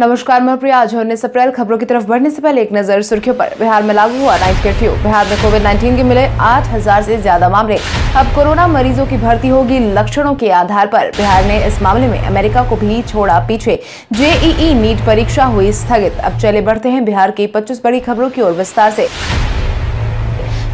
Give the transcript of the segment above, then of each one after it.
नमस्कार मैं प्रिया आज उन्नीस अप्रैल खबरों की तरफ बढ़ने से पहले एक नजर सुर्खियों पर बिहार में लागू हुआ नाइट कर्फ्यू बिहार में कोविड 19 के मिले 8000 से ज्यादा मामले अब कोरोना मरीजों की भर्ती होगी लक्षणों के आधार पर बिहार ने इस मामले में अमेरिका को भी छोड़ा पीछे जेईई नीट परीक्षा हुई स्थगित अब चले बढ़ते हैं बिहार की पच्चीस बड़ी खबरों की ओर विस्तार ऐसी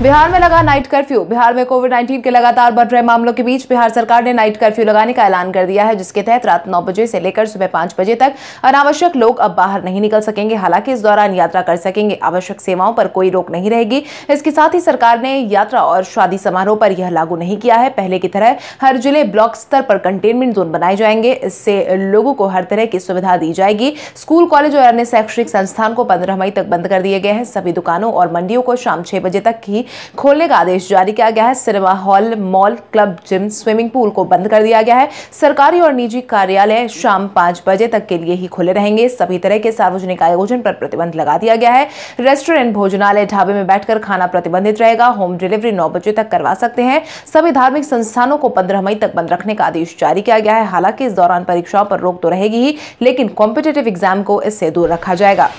बिहार में लगा नाइट कर्फ्यू बिहार में कोविड 19 के लगातार बढ़ रहे मामलों के बीच बिहार सरकार ने नाइट कर्फ्यू लगाने का ऐलान कर दिया है जिसके तहत रात नौ बजे से लेकर सुबह पांच बजे तक अनावश्यक लोग अब बाहर नहीं निकल सकेंगे हालांकि इस दौरान यात्रा कर सकेंगे आवश्यक सेवाओं पर कोई रोक नहीं रहेगी इसके साथ ही सरकार ने यात्रा और शादी समारोह पर यह लागू नहीं किया है पहले की तरह हर जिले ब्लॉक स्तर पर कंटेनमेंट जोन बनाए जाएंगे इससे लोगों को हर तरह की सुविधा दी जाएगी स्कूल कॉलेज और अन्य शैक्षणिक संस्थान को पंद्रह मई तक बंद कर दिए गए हैं सभी दुकानों और मंडियों को शाम छह बजे तक ही खोलने का आदेश जारी किया गया है cinema hall mall club gym swimming pool को बंद कर दिया गया है सरकारी और निजी कार्यालय शाम पांच बजे तक के लिए ही खुले रहेंगे सभी तरह के सार्वजनिक आयोजन पर प्रतिबंध लगा दिया गया है रेस्टोरेंट भोजनालय ढाबे में बैठकर खाना प्रतिबंधित रहेगा होम डिलीवरी नौ बजे तक करवा सकते हैं सभी धार्मिक संस्थानों को पंद्रह मई तक बंद रखने का आदेश जारी किया गया है हालांकि इस दौरान परीक्षाओं पर रोक तो रहेगी ही लेकिन कॉम्पिटेटिव एग्जाम को इससे दूर रखा जाएगा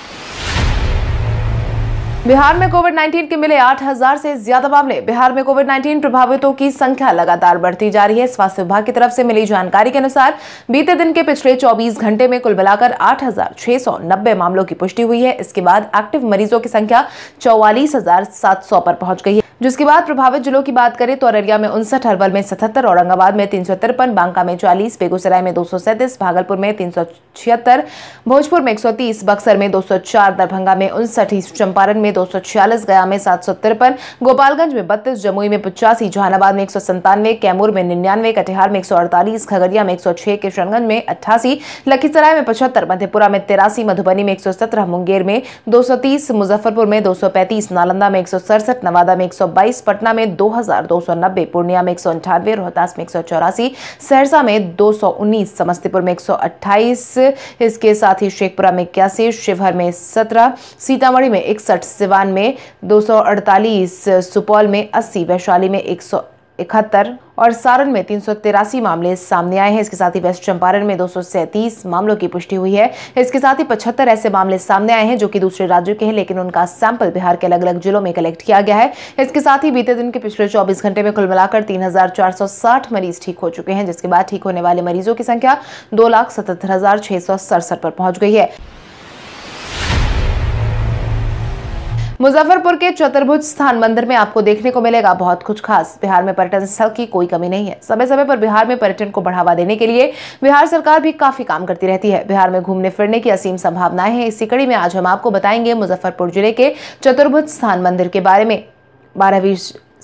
बिहार में कोविड 19 के मिले 8000 से ज्यादा मामले बिहार में कोविड 19 प्रभावितों की संख्या लगातार बढ़ती जा रही है स्वास्थ्य विभाग की तरफ से मिली जानकारी के अनुसार बीते दिन के पिछले 24 घंटे में कुल मिलाकर 8690 मामलों की पुष्टि हुई है इसके बाद एक्टिव मरीजों की संख्या चौवालीस पर पहुंच गई है जिसके बाद प्रभावित जिलों की बात करें तो अररिया में उनसठ अरवल में सतहत्तर औरंगाबाद में तीन सौ तिरपन बांका में चालीस बेगूसराय में दो सौ सैंतीस भागलपुर में तीन सौ छिहत्तर भोजपुर में एक सौ तीस बक्सर में दो सौ चार दरभंगा में उनसठ ईस्ट चंपारण में दो सौ छियालीस गया में सात सौ तिरपन गोपालगंज में बत्तीस जमुई में पचासी जहानाबाद में एक सौ संतानवे कैमूर में निन्यानवे कटिहार में एक सौ अड़तालीस खगड़िया में एक सौ छह किशनगंज में अट्ठासी लखीसराय में पचहत्तर मधेपुरा में तिरासी मधुबनी में एक सौ सत्रह मुंगेर में दो सौ तीस मुजफ्फरपुर में दो सौ पैंतीस नालंदा में एक सौ सड़सठ नवादा में एक सौ 122 पटना में 2290 पूर्णिया में एक रोहतास में एक सहरसा में 219 समस्तीपुर में 128 इसके साथ ही शेखपुरा में इक्यासी शिवहर में 17 सीतामढ़ी में इकसठ सिवान में 248 सुपौल में 80 वैशाली में सौ इकहत्तर और सारण में तीन मामले सामने आए हैं इसके साथ ही वेस्ट चंपारण में दो मामलों की पुष्टि हुई है इसके साथ ही पचहत्तर ऐसे मामले सामने आए हैं जो कि दूसरे राज्यों के हैं लेकिन उनका सैंपल बिहार के अलग अलग जिलों में कलेक्ट किया गया है इसके साथ ही बीते दिन के पिछले चौबीस घंटे में कुल मिलाकर तीन मरीज ठीक हो चुके हैं जिसके बाद ठीक होने वाले मरीजों की संख्या दो पर पहुंच गई है मुजफ्फरपुर के चतुर्भुज स्थान मंदिर में आपको देखने को मिलेगा बहुत कुछ खास बिहार में पर्यटन स्थल की कोई कमी नहीं है समय समय पर बिहार में पर्यटन को बढ़ावा देने के लिए बिहार सरकार भी काफी काम करती रहती है बिहार में घूमने फिरने की असीम संभावनाएं हैं इसी कड़ी में आज हम आपको बताएंगे मुजफ्फरपुर जिले के चतुर्भुज स्थान मंदिर के बारे में बारहवीं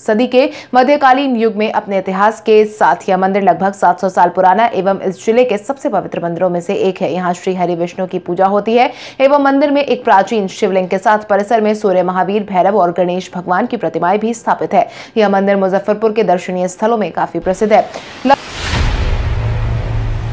सदी के मध्यकालीन युग में अपने इतिहास के साथ यह मंदिर लगभग 700 साल पुराना एवं इस जिले के सबसे पवित्र मंदिरों में से एक है यहाँ श्री हरि विष्णु की पूजा होती है एवं मंदिर में एक प्राचीन शिवलिंग के साथ परिसर में सूर्य महावीर भैरव और गणेश भगवान की प्रतिमाएं भी स्थापित है यह मंदिर मुजफ्फरपुर के दर्शनीय स्थलों में काफी प्रसिद्ध है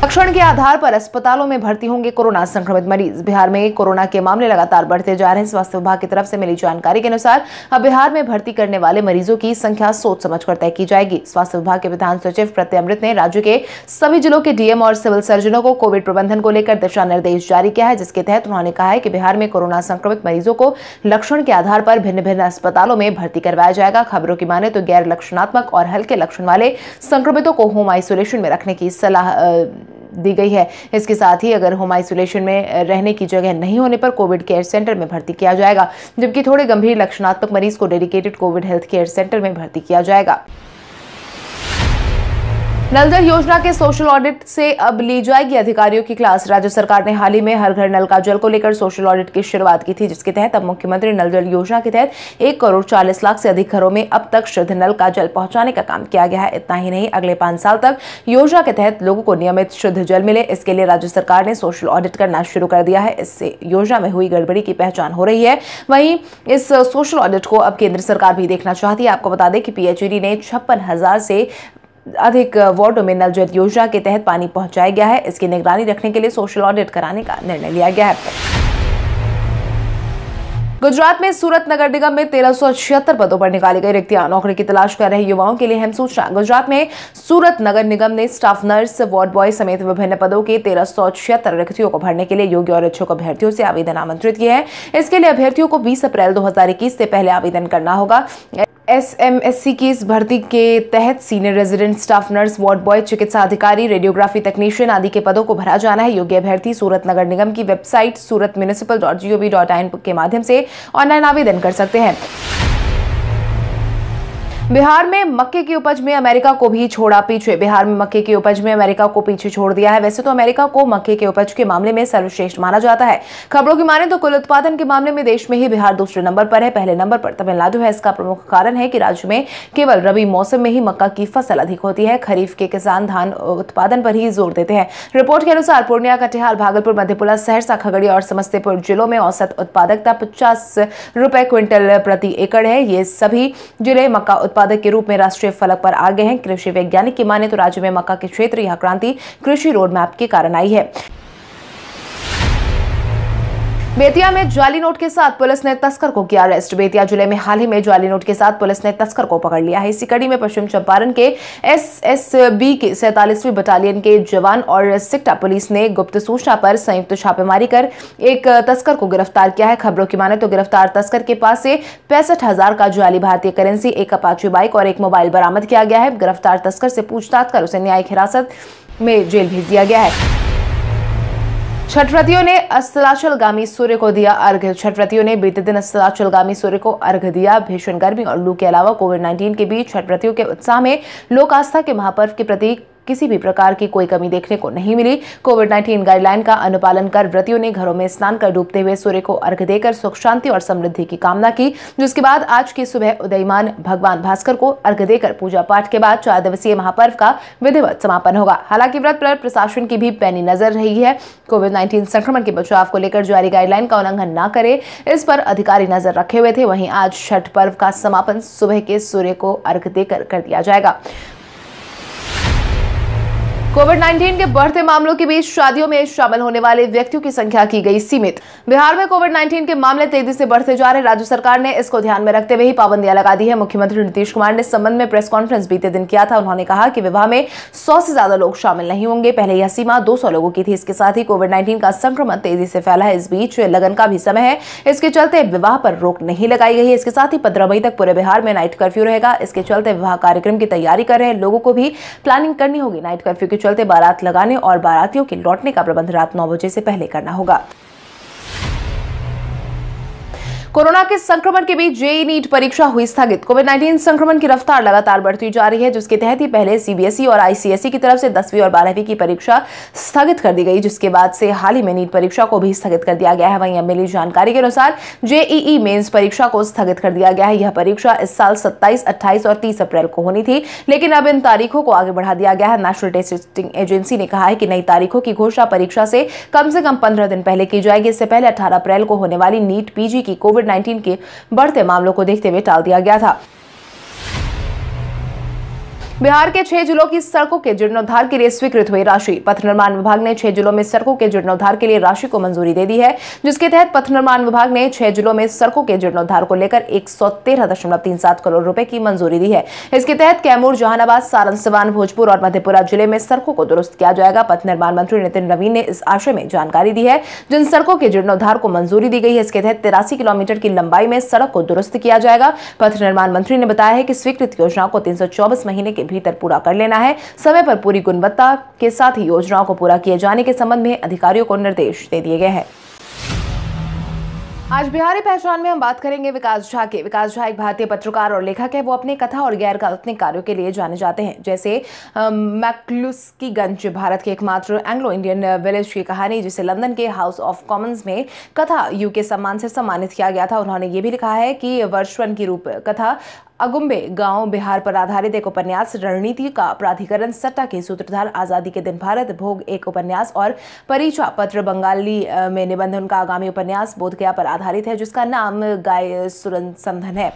लक्षण के आधार पर अस्पतालों में भर्ती होंगे कोरोना संक्रमित मरीज बिहार में कोरोना के मामले लगातार बढ़ते जा रहे हैं स्वास्थ्य विभाग की तरफ से मिली जानकारी के अनुसार अब बिहार में भर्ती करने वाले मरीजों की संख्या सोच समझ कर तय की जाएगी स्वास्थ्य विभाग के प्रधान सचिव प्रत्यय अमृत ने राज्य के सभी जिलों के डीएम और सिविल सर्जनों को कोविड प्रबंधन को लेकर दिशा निर्देश जारी किया है जिसके तहत उन्होंने कहा है कि बिहार में कोरोना संक्रमित मरीजों को लक्षण के आधार पर भिन्न भिन्न अस्पतालों में भर्ती करवाया जाएगा खबरों की माने तो गैर लक्षणात्मक और हल्के लक्षण वाले संक्रमितों को होम आइसोलेशन में रखने की सलाह दी गई है इसके साथ ही अगर होम आइसोलेशन में रहने की जगह नहीं होने पर कोविड केयर सेंटर में भर्ती किया जाएगा जबकि थोड़े गंभीर लक्षणात्मक मरीज को dedicated Covid health care centre में भर्ती किया जाएगा नल योजना के सोशल ऑडिट से अब ली जाएगी अधिकारियों की क्लास राज्य सरकार ने हाल ही में हर घर नल का जल को लेकर सोशल ऑडिट की शुरुआत की थी जिसके तहत अब मुख्यमंत्री नल जल योजना के तहत एक करोड़ चालीस लाख से अधिक घरों में अब तक शुद्ध नल का जल पहुंचाने का काम किया गया है इतना ही नहीं अगले पांच साल तक योजना के तहत लोगों को नियमित शुद्ध जल मिले इसके लिए राज्य सरकार ने सोशल ऑडिट करना शुरू कर दिया है इससे योजना में हुई गड़बड़ी की पहचान हो रही है वहीं इस सोशल ऑडिट को अब केंद्र सरकार भी देखना चाहती है आपको बता दें कि पीएचईडी ने छप्पन से अधिक वार्डो में नल जल योजना के तहत पानी पहुंचाया गया है इसकी निगरानी रखने के लिए सोशल ऑडिट कराने का निर्णय लिया गया है गुजरात में सूरत नगर निगम में तेरह पदों पर निकाली गई रिक्तियां नौकरी की तलाश कर रहे युवाओं के लिए अहम सूचना गुजरात में सूरत नगर निगम ने स्टाफ नर्स वार्ड बॉय समेत विभिन्न पदों के तेरह रिक्तियों को भरने के लिए योग्य और इच्छुक अभ्यर्थियों से आवेदन आमंत्रित किए हैं इसके लिए अभ्यर्थियों को बीस अप्रैल दो से पहले आवेदन करना होगा एसएमएससी की इस भर्ती के तहत senior resident staff nurse ward boy चिकित्सा अधिकारी रेडियोग्राफी तकनीशियन आदि के पदों को भरा जाना है योग्य अभ्यर्थी सूरत नगर निगम की website Surat municipal dot G O V dot in के माध्यम से ऑनलाइन आवेदन कर सकते हैं बिहार में मक्के की उपज में अमेरिका को भी छोड़ा पीछे बिहार में मक्के की उपज में अमेरिका को पीछे छोड़ दिया है वैसे तो अमेरिका को मक्के के उपज के मामले में सर्वश्रेष्ठ माना जाता है खबरों की माने तो कुल उत्पादन के मामले में देश में ही बिहार दूसरे नंबर पर है पहले नंबर पर तमिलनाडु है इसका प्रमुख कारण है कि राज्य में केवल रबी मौसम में ही मक्का की फसल अधिक होती है खरीफ के किसान धान उत्पादन पर ही जोर देते हैं रिपोर्ट के अनुसार पूर्णिया कटिहार भागलपुर मधेपुरा सहरसा खगड़िया और समस्तीपुर जिलों में औसत उत्पादकता पचास रुपए क्विंटल प्रति एकड़ है ये सभी जिले मक्का उत्पादन उत्पादक के रूप में राष्ट्रीय फलक पर आ गए हैं कृषि वैज्ञानिक की माने तो राज्य में मक्का के क्षेत्र यह क्रांति कृषि रोड मैप के कारण आई है बेतिया में जाली नोट के साथ पुलिस ने तस्कर को किया अरेस्ट बेतिया जिले में हाल ही में जाली नोट के साथ पुलिस ने तस्कर को पकड़ लिया है इसी कड़ी में पश्चिम चंपारण के एसएसबी के सैतालीसवीं बटालियन के जवान और सिक्टा पुलिस ने गुप्त सूचना पर संयुक्त छापेमारी कर एक तस्कर को गिरफ्तार किया है खबरों की माने तो गिरफ्तार तस्कर के पास से पैंसठ का जाली भारतीय करेंसी एक अपाची बाइक और एक मोबाइल बरामद किया गया है गिरफ्तार तस्कर से पूछताछ कर उसे न्यायिक हिरासत में जेल भेज दिया गया है छठव्रतियों ने अस्तलाचलगामी सूर्य को दिया अर्घ छठव्रतियों ने बीते दिन अस्तलाचलगामी सूर्य को अर्घ दिया भीषण गर्मी और लू के अलावा कोविड 19 के बीच छठव्रतियों के उत्साह में लोक आस्था के महापर्व के प्रतीक किसी भी प्रकार की कोई कमी देखने को नहीं मिली कोविड नाइन्टीन गाइडलाइन का अनुपालन कर व्रतियों ने घरों में स्नान कर डूबते हुए सूर्य को अर्घ देकर सुख शांति और समृद्धि की कामना की जिसके बाद आज की सुबह उदयमान भगवान भास्कर को अर्घ्य देकर पूजा पाठ के बाद चार दिवसीय महापर्व का विधिवत समापन होगा हालांकि व्रत पर प्रशासन की भी पैनी नजर रही है कोविड नाइन्टीन संक्रमण के बचाव को लेकर जारी गाइडलाइन का उल्लंघन न करे इस पर अधिकारी नजर रखे हुए थे वहीं आज छठ पर्व का समापन सुबह के सूर्य को अर्घ देकर कर दिया जाएगा कोविड 19 के बढ़ते मामलों के बीच शादियों में शामिल होने वाले व्यक्तियों की संख्या की गई सीमित बिहार में कोविड 19 के मामले तेजी से बढ़ते जा रहे राज्य सरकार ने इसको ध्यान में रखते हुए ही पाबंदियां लगा दी है मुख्यमंत्री नीतीश कुमार ने संबंध में प्रेस कॉन्फ्रेंस बीते दिन किया था उन्होंने कहा कि विवाह में सौ से ज्यादा लोग शामिल नहीं होंगे पहले यह सीमा दो लोगों की थी इसके साथ ही कोविड नाइन्टीन का संक्रमण तेजी से फैला है इस बीच लगन का भी समय है इसके चलते विवाह पर रोक नहीं लगाई गई है इसके साथ ही पंद्रह मई तक पूरे बिहार में नाइट कर्फ्यू रहेगा इसके चलते विवाह कार्यक्रम की तैयारी कर रहे लोगों को भी प्लानिंग करनी होगी नाइट कर्फ्यू के चलते बारात लगाने और बारातियों के लौटने का प्रबंध रात नौ बजे से पहले करना होगा कोरोना के संक्रमण के बीच जेई नीट परीक्षा हुई स्थगित कोविड 19 संक्रमण की रफ्तार लगातार बढ़ती जा रही है जिसके तहत ही पहले सीबीएसई और आईसीएसई की तरफ से दसवीं और बारहवीं की परीक्षा स्थगित कर दी गई जिसके बाद से हाल ही में नीट परीक्षा को भी स्थगित कर दिया गया है वहीं अब मिली जानकारी के अनुसार जेईई मेन्स परीक्षा को स्थगित कर दिया गया है यह परीक्षा इस साल सत्ताईस अट्ठाईस और तीस अप्रैल को होनी थी लेकिन अब इन तारीखों को आगे बढ़ा दिया गया है नेशनल टेस्टिंग एजेंसी ने कहा है कि नई तारीखों की घोषणा परीक्षा से कम से कम पंद्रह दिन पहले की जाएगी इससे पहले अठारह अप्रैल को होने वाली नीट पीजी की कोविड कोविड 19 के बढ़ते मामलों को देखते हुए टाल दिया गया था बिहार के छह जिलों की सड़कों के जीर्णोद्वार के लिए स्वीकृत हुई राशि पथ निर्माण विभाग ने छह जिलों में सड़कों के जीर्णोद्वार के लिए राशि को मंजूरी दे दी है जिसके तहत पथ निर्माण विभाग ने छह जिलों में सड़कों के जीर्णोद्वार को लेकर एक करोड़ रूपए की मंजूरी दी है इसके तहत कैमूर जहानाबाद सारण सिवान भोजपुर और मधेपुरा जिले में सड़कों को दुरुस्त किया जाएगा पथ निर्माण मंत्री नितिन नवीन ने इस आशय में जानकारी दी है जिन सड़कों के जीर्णोद्वार को मंजूरी दी गई है इसके तहत तिरासी किलोमीटर की लंबाई में सड़क को दुरुस्त किया जाएगा पथ निर्माण मंत्री ने बताया है कि स्वीकृत योजनाओं को तीन महीने के भीतर पूरा कर लेना है समय पर पूरी गुणवत्ता के साथ ही योजनाओं को पूरा किए जाने के संबंध में अधिकारियों को निर्देश दे दिए गए हैं आज बिहारी पहचान में हम बात करेंगे विकास झा के विकास झा एक भारतीय पत्रकार और लेखक है वो अपने कथा और गैर काल्पनिक कार्यों के लिए जाने जाते हैं जैसे गंज भारत के एकमात्र एंग्लो इंडियन विलेज की कहानी जिसे लंदन के हाउस ऑफ कॉमन्स में कथा यू के सम्मान से सम्मानित किया गया था उन्होंने ये भी लिखा है कि वर्षवन की रूप कथा अगुम्बे गांव बिहार पर आधारित एक उपन्यास रणनीति का प्राधिकरण सट्टा के सूत्रधार आजादी के दिन भारत भोग एक उपन्यास और परीक्षा पत्र बंगाली में निबंध उनका आगामी उपन्यास बोधगया पर आधारित है जिसका नाम गाय सुरन संधन है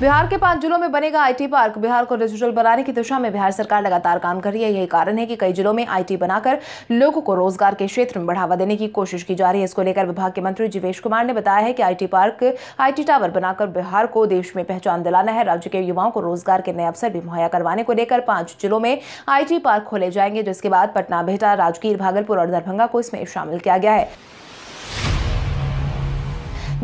बिहार के पांच जिलों में बनेगा आईटी पार्क बिहार को डिजिटल बनाने की दिशा में बिहार सरकार लगातार काम कर रही है यही कारण है कि कई जिलों में आईटी बनाकर लोगों को रोजगार के क्षेत्र में बढ़ावा देने की कोशिश की जा रही है इसको लेकर विभाग के मंत्री जीवेश कुमार ने बताया है कि आईटी पार्क आईटी टावर बनाकर बिहार को देश में पहचान दिलाना है राज्य के युवाओं को रोजगार के नए अवसर भी मुहैया करवाने को लेकर पांच जिलों में आईटी पार्क खोले जाएंगे जिसके बाद पटना बेहटा राजगीर भागलपुर और दरभंगा को इसमें शामिल किया गया है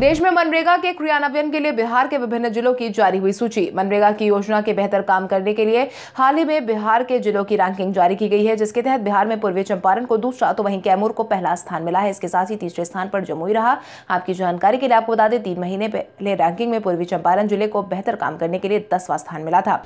देश में मनरेगा के क्रियान्वयन के लिए बिहार के विभिन्न जिलों की जारी हुई सूची मनरेगा की योजना के बेहतर काम करने के लिए हाल ही में बिहार के जिलों की रैंकिंग जारी की गई है जिसके तहत बिहार में पूर्वी चंपारण को दूसरा तो वहीं कैमूर को पहला स्थान मिला है इसके साथ ही तीसरे स्थान पर जमुई रहा आपकी जानकारी के लिए आपको बता दें तीन महीने पहले रैंकिंग में पूर्वी चंपारण जिले को बेहतर काम करने के लिए दसवां स्थान मिला था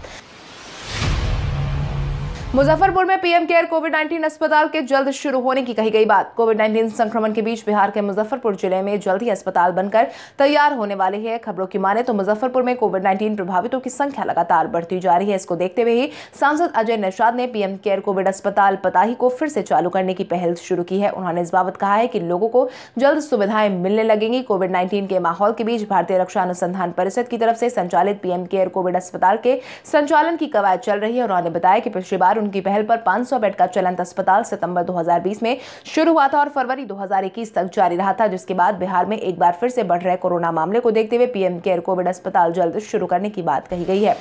मुजफ्फरपुर में पीएम केयर कोविड 19 अस्पताल के जल्द शुरू होने की कही गई बात कोविड 19 संक्रमण के बीच बिहार के मुजफ्फरपुर जिले में जल्द ही अस्पताल बनकर तैयार होने वाले हैं खबरों की माने तो मुजफ्फरपुर में कोविड 19 प्रभावितों की संख्या लगातार बढ़ती जा रही है इसको देखते हुए ही सांसद अजय निषाद ने पीएम केयर कोविड अस्पताल पताही को फिर से चालू करने की पहल शुरू की है उन्होंने इस बाबत कहा है कि लोगों को जल्द सुविधाएं मिलने लगेंगी कोविड नाइन्टीन के माहौल के बीच भारतीय रक्षा अनुसंधान परिषद की तरफ से संचालित पीएम केयर कोविड अस्पताल के संचालन की कवायद चल रही है उन्होंने बताया कि पिछली बार उनकी पहल पर 500 बेड का चलंत अस्पताल सितंबर 2020 में शुरू हुआ था और फरवरी 2021 तक जारी रहा था जिसके बाद बिहार में एक बार फिर से बढ़ रहे कोरोना मामले को देखते हुए पीएम केयर कोविड अस्पताल जल्द शुरू करने की बात कही गई है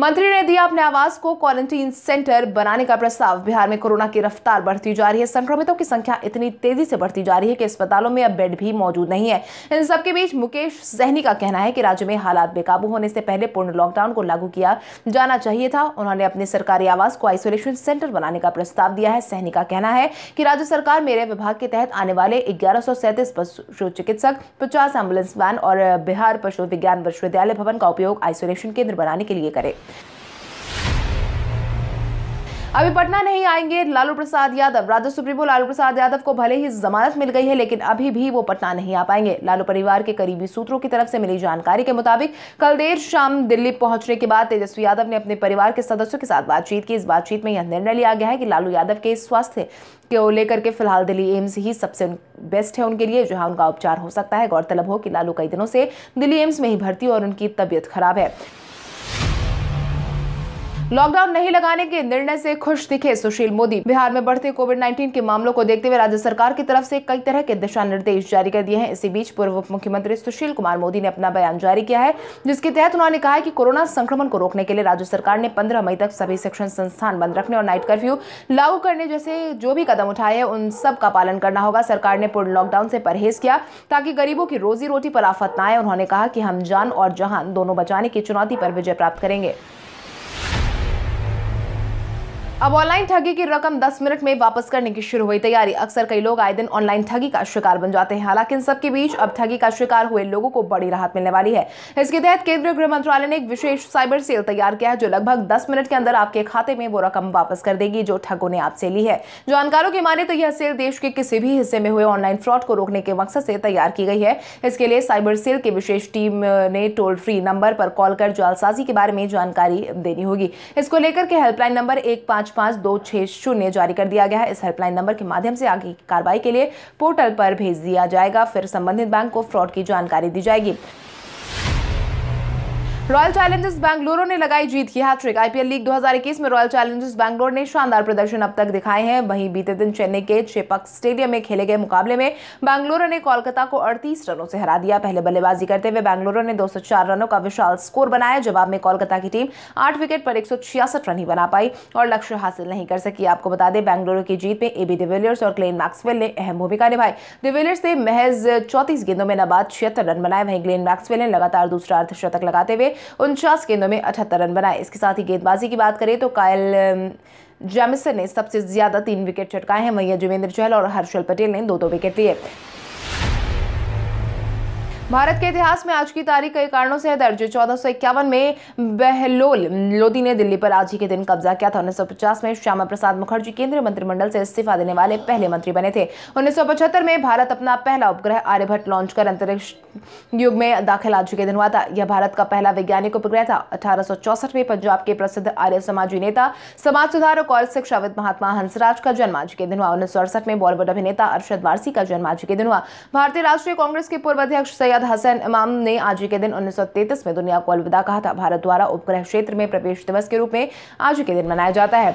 मंत्री ने दिया अपने आवास को क्वारंटीन सेंटर बनाने का प्रस्ताव बिहार में कोरोना की रफ्तार बढ़ती जा रही है संक्रमितों की संख्या इतनी तेजी से बढ़ती जा रही है कि अस्पतालों में अब बेड भी मौजूद नहीं है इन सबके बीच मुकेश सहनी का कहना है कि राज्य में हालात बेकाबू होने से पहले पूर्ण लॉकडाउन को लागू किया जाना चाहिए था उन्होंने अपने सरकारी आवास को आइसोलेशन सेंटर बनाने का प्रस्ताव दिया है सहनी का कहना है कि राज्य सरकार मेरे विभाग के तहत आने वाले ग्यारह पशु चिकित्सक पचास एम्बुलेंस वैन और बिहार पशु विज्ञान विश्वविद्यालय भवन का उपयोग आइसोलेशन केंद्र बनाने के लिए करे अभी पटना नहीं आएंगे लालू प्रसाद यादव राज्य सुप्रीमो लालू प्रसाद यादव को भले ही जमानत मिल गई है लेकिन अभी भी वो पटना नहीं आ पाएंगे लालू परिवार के करीबी सूत्रों की तरफ से मिली जानकारी के मुताबिक कल देर शाम दिल्ली पहुंचने के बाद तेजस्वी यादव ने अपने परिवार के सदस्यों के साथ बातचीत की इस बातचीत में यह निर्णय लिया गया है कि लालू यादव के स्वास्थ्य को लेकर के फिलहाल दिल्ली एम्स ही सबसे बेस्ट है उनके लिए जहां उनका उपचार हो सकता है गौरतलब हो कि लालू कई दिनों से दिल्ली एम्स में ही भर्ती और उनकी तबियत खराब है लॉकडाउन नहीं लगाने के निर्णय से खुश दिखे सुशील मोदी बिहार में बढ़ते कोविड 19 के मामलों को देखते हुए राज्य सरकार की तरफ से कई तरह के दिशा निर्देश जारी कर दिए हैं इसी बीच पूर्व उप मुख्यमंत्री सुशील कुमार मोदी ने अपना बयान जारी किया है जिसके तहत उन्होंने कहा है कि कोरोना संक्रमण को रोकने के लिए राज्य सरकार ने पंद्रह मई तक सभी शिक्षण संस्थान बंद रखने और नाइट कर्फ्यू लागू करने जैसे जो भी कदम उठाए हैं उन सब का पालन करना होगा सरकार ने पूर्ण लॉकडाउन से परहेज किया ताकि गरीबों की रोजी रोटी पर आफत न आए उन्होंने कहा कि हम जान और जहान दोनों बचाने की चुनौती पर विजय प्राप्त करेंगे अब ऑनलाइन ठगी की रकम 10 मिनट में वापस करने की शुरू हुई तैयारी अक्सर कई लोग आए दिन ऑनलाइन ठगी का शिकार बन जाते हैं हालांकि इन सबके बीच अब ठगी का शिकार हुए लोगों को बड़ी राहत मिलने वाली है इसके तहत केंद्रीय गृह मंत्रालय ने एक विशेष साइबर सेल तैयार किया है जो लगभग दस मिनट के अंदर आपके खाते में वो रकम वापस कर देगी जो ठगों ने आपसे ली है जानकारों की माने तो यह सेल देश के किसी भी हिस्से में हुए ऑनलाइन फ्रॉड को रोकने के मकसद से तैयार की गई है इसके लिए साइबर सेल की विशेष टीम ने टोल फ्री नंबर पर कॉल कर जालसाजी के बारे में जानकारी देनी होगी इसको लेकर के हेल्पलाइन नंबर एक पांच पाँच दो छः शून्य जारी कर दिया गया है इस हेल्पलाइन नंबर के माध्यम से आगे की कार्रवाई के लिए पोर्टल पर भेज दिया जाएगा फिर संबंधित बैंक को फ्रॉड की जानकारी दी जाएगी रॉयल चैलेंजर्स बैंगलोरों ने लगाई जीत की हैट्रिक आईपीएल लीग 2021 में रॉयल चैलेंजर्स बैंगलोर ने शानदार प्रदर्शन अब तक दिखाए हैं वहीं बीते दिन चेन्नई के चेपक स्टेडियम में खेले गए मुकाबले में बैंगलोरों ने कोलकाता को 38 रनों से हरा दिया पहले बल्लेबाजी करते हुए बैंगलोरों ने दो रनों का विशाल स्कोर बनाया जवाब में कोलकाता की टीम आठ विकेट पर एक रन ही बना पाई और लक्ष्य हासिल नहीं कर सकी आपको बता दें बैंगलोर की जीत में एबी डिविलियर्स और क्लेन मैक्सवेल ने अहम भूमिका निभाई डिविलियर्स ने महज चौतीस गेंदों में नबाद छिहत्तर रन बनाए वहीं ग्लेन मैक्सवेल ने लगातार दूसरा अर्धशतक लगाते हुए उनचास गेंदों में अठहत्तर रन बनाए इसके साथ ही गेंदबाजी की बात करें तो कायल जैमिसन ने सबसे ज्यादा तीन विकेट चटकाए हैं वहीं जुवेंद्र चहल और हर्षल पटेल ने दो दो विकेट लिए भारत के इतिहास में आज की तारीख कई कारणों से है दर्ज चौदह में बहलोल लोदी ने दिल्ली पर आज ही के दिन कब्जा किया था पचास में श्यामा प्रसाद मुखर्जी केंद्रीय मंत्रिमंडल से इस्तीफा देने वाले पहले मंत्री बने थे पचहत्तर में भारत अपना पहला उपग्रह आर्यभट्ट लॉन्च कर अंतरिक्ष युग में दाखिल आज के दिन हुआ था यह भारत का पहला वैज्ञानिक उपग्रह था अठारह में पंजाब के प्रसिद्ध आर्य समाजी नेता समाज सुधारक और शिक्षाविद महात्मा हंसराज का जन्म आज के दिन हुआ उन्नीस में बॉलीवुड अभिनेता अर्षद वारसी का जन्म आज के दिन हुआ भारतीय राष्ट्रीय कांग्रेस के पूर्व अध्यक्ष सैयद सैयद हसन इमाम ने आज के दिन 1933 में दुनिया को अलविदा कहा था भारत द्वारा उपग्रह क्षेत्र में प्रवेश दिवस के रूप में आज के दिन मनाया जाता है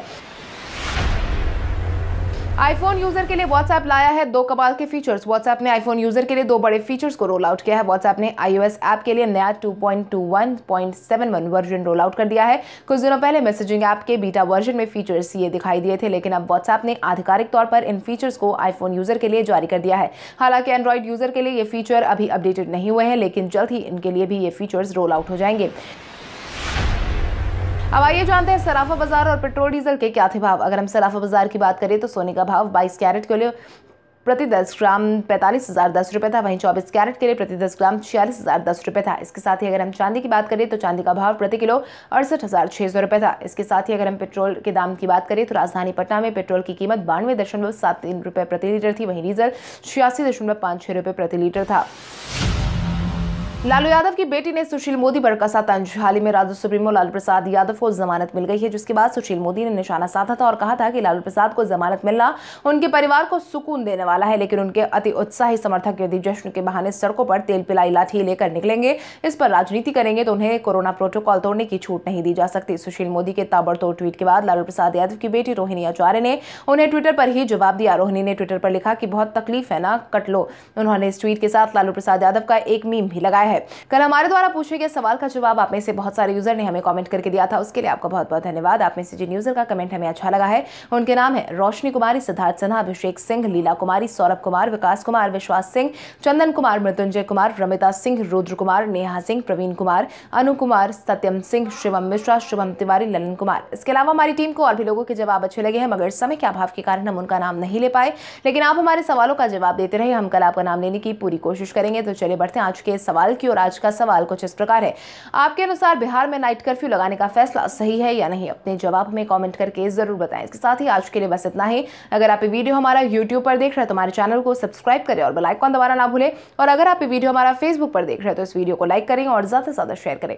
आईफोन यूजर के लिए व्हाट्सएप लाया है दो कमाल के फीचर्स व्हाट्सएप ने आईफोन यूजर के लिए दो बड़े फीचर्स को रोल आउट किया है व्हाट्सएप ने आईओएस ऐप के लिए नया 2.21.71 वर्जन रोल आउट कर दिया है कुछ दिनों पहले मैसेजिंग ऐप के बीटा वर्जन में फीचर्स ये दिखाई दिए थे लेकिन अब व्हाट्सएप ने आधिकारिक तौर पर इन फीचर्स को आईफोन यूजर के लिए जारी कर दिया है हालांकि एंड्रॉयड यूजर के लिए ये फीचर अभी अपडेटेड नहीं हुए हैं लेकिन जल्द ही इनके लिए भी ये फीचर्स रोल आउट हो जाएंगे अब आइए जानते हैं सराफा बाजार और पेट्रोल डीजल के क्या थे भाव अगर हम सराफा बाजार की बात करें तो सोने का भाव 22 कैरेट के लिए प्रति दस ग्राम पैंतालीस हज़ार दस रुपये था वहीं चौबीस कैरेट के लिए प्रति 10 ग्राम छियालीस हज़ार दस रुपये था इसके साथ ही अगर हम चांदी की बात करें तो चांदी का भाव प्रति किलो अड़सठ हज़ार छः सौ रुपये था इसके साथ ही अगर हम पेट्रोल के दाम की बात करें तो राजधानी पटना में पेट्रोल की कीमत बानवे दशमलव सात तीन रुपये प्रति लीटर थी वहीं डीजल छियासी दशमलव पाँच छः रुपये प्रति लीटर था लालू यादव की बेटी ने सुशील मोदी पर कसा तंज हाल ही में राजद सुप्रीमो लालू प्रसाद यादव को जमानत मिल गई है जिसके बाद सुशील मोदी ने निशाना साधा था और कहा था कि लालू प्रसाद को जमानत मिलना उनके परिवार को सुकून देने वाला है लेकिन उनके अति उत्साही समर्थक यदि जश्न के बहाने सड़कों पर तेल पिलाई लाठी लेकर निकलेंगे इस पर राजनीति करेंगे तो उन्हें कोरोना प्रोटोकॉल तोड़ने की छूट नहीं दी जा सकती सुशील मोदी के ताबड़तोड़ ट्वीट के बाद लालू प्रसाद यादव की बेटी रोहिणी आचार्य ने उन्हें ट्विटर पर ही जवाब दिया रोहिणी ने ट्विटर पर लिखा कि बहुत तकलीफ है ना कट लो उन्होंने इस ट्वीट के साथ लालू प्रसाद यादव का एक मीम भी लगाया है कल हमारे द्वारा पूछे गए सवाल का जवाब आप में से बहुत सारे यूजर ने हमें कॉमेंट करके दिया था उसके लिए आपका बहुत बहुत धन्यवाद आप में से जिन यूजर का कमेंट हमें अच्छा लगा है उनके नाम है रोशनी कुमारी सिद्धार्थ सिन्हा अभिषेक सिंह लीला कुमारी सौरभ कुमार विकास कुमार विश्वास सिंह चंदन कुमार मृत्युंजय कुमार रमिता सिंह रुद्र कुमार नेहा सिंह प्रवीण कुमार अनु कुमार सत्यम सिंह शिवम मिश्रा शुभम तिवारी ललन कुमार इसके अलावा हमारी टीम को और भी लोगों के जवाब अच्छे लगे हैं मगर समय के अभाव के कारण हम उनका नाम नहीं ले पाए लेकिन आप हमारे सवालों का जवाब देते रहे हम कल आपका नाम लेने की पूरी कोशिश करेंगे तो चलिए बढ़ते हैं आज के सवाल की और आज का सवाल कुछ इस प्रकार है आपके अनुसार बिहार में नाइट कर्फ्यू लगाने का फैसला सही है या नहीं अपने जवाब में कॉमेंट करके जरूर बताएं इसके साथ ही आज के लिए बस इतना ही अगर आप वीडियो हमारा यूट्यूब पर देख रहे हैं तो हमारे चैनल को सब्सक्राइब करें और बेलाइकॉन दबाना ना भूलें और अगर आप वीडियो हमारा फेसबुक पर देख रहे हैं तो इस वीडियो को लाइक करें और ज़्यादा से ज़्यादा शेयर करें